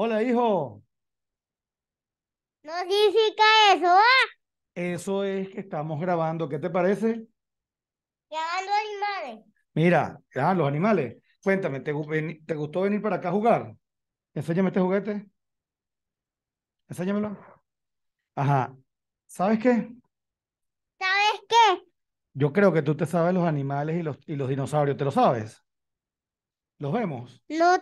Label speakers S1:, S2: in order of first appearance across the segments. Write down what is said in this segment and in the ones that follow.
S1: Hola, hijo.
S2: No significa eso, ¿ah?
S1: Eso es que estamos grabando. ¿Qué te parece?
S2: Grabando animales.
S1: Mira, ah, los animales. Cuéntame, ¿te, gustó venir para acá a jugar? Enséñame este juguete. Enséñamelo. Ajá. ¿Sabes qué? ¿Sabes qué? Yo creo que tú te sabes los animales y los, y los dinosaurios. ¿Te lo sabes? ¿Los vemos?
S2: No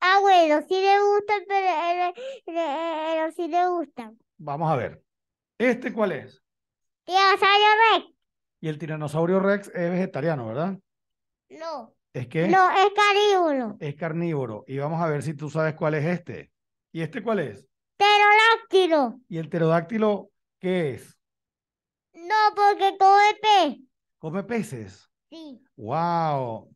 S2: Ah, bueno, sí le gustan, pero, sí le gusta
S1: Vamos a ver. ¿Este cuál es?
S2: Tiranosaurio Rex.
S1: Y el tiranosaurio Rex es vegetariano, ¿verdad? No. ¿Es que? No, es carnívoro. Es carnívoro. Y vamos a ver si tú sabes cuál es este. ¿Y este cuál es? Pterodáctilo. ¿Y el pterodáctilo qué es?
S2: No, porque come pez.
S1: ¿Come peces? Sí. ¡Wow!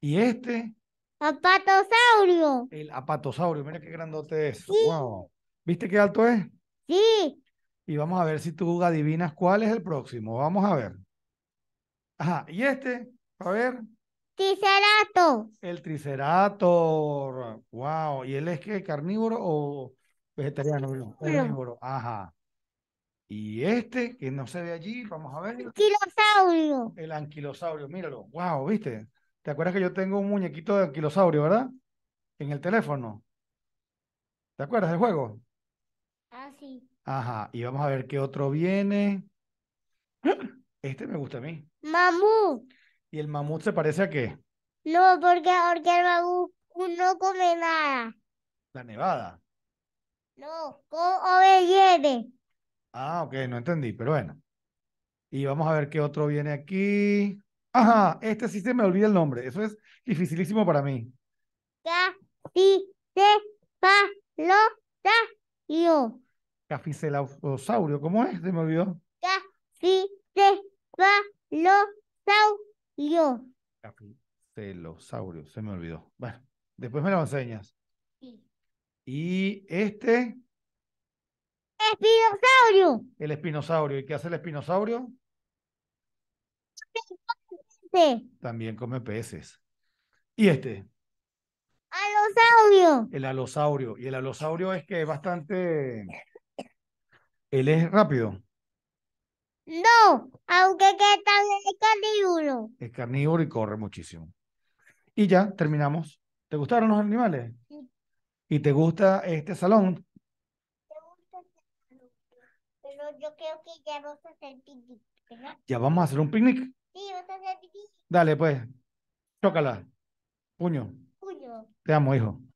S1: ¿Y este?
S2: Apatosaurio.
S1: El apatosaurio, mira qué grandote es. Wow. ¿Viste qué alto es? Sí. Y vamos a ver si tú adivinas cuál es el próximo. Vamos a ver. Ajá, ¿y este? A ver. Tricerato. El tricerator. Wow. ¿Y él es que carnívoro o vegetariano? Carnívoro. Ajá. Y este, que no se ve allí, vamos a ver. Anquilosaurio. El anquilosaurio, míralo. Wow, ¿viste? ¿Te acuerdas que yo tengo un muñequito de anquilosaurio, verdad? En el teléfono. ¿Te acuerdas del juego? Ah, sí. Ajá, y vamos a ver qué otro viene. Este me gusta a mí. Mamut. ¿Y el mamut se parece a qué?
S2: No, porque, porque el mamut no come nada.
S1: La nevada.
S2: No, ovejete.
S1: Ah, ok, no entendí, pero bueno. Y vamos a ver qué otro viene aquí. Ajá, este sí se me olvida el nombre. Eso es dificilísimo para mí.
S2: Caficelosaurio.
S1: Caficelosaurio, ¿cómo es? Se me olvidó.
S2: Caficelosaurio.
S1: Caficelosaurio, se me olvidó. Bueno, después me lo enseñas. Sí. Y este. Espinosaurio. El espinosaurio. ¿Y qué hace el espinosaurio? Este. También come peces. ¿Y este?
S2: Alosaurio.
S1: El alosaurio. Y el alosaurio es que es bastante... Él es rápido.
S2: No, aunque que también es carnívoro.
S1: Es carnívoro y corre muchísimo. Y ya, terminamos. ¿Te gustaron los animales? Sí. ¿Y te gusta este salón? Te gusta
S2: este salón, pero yo creo que ya vamos a hacer picnic,
S1: Ya vamos a hacer un picnic.
S2: Sí, vas a
S1: Dale, pues. Chócala. Puño. Puño. Te amo, hijo.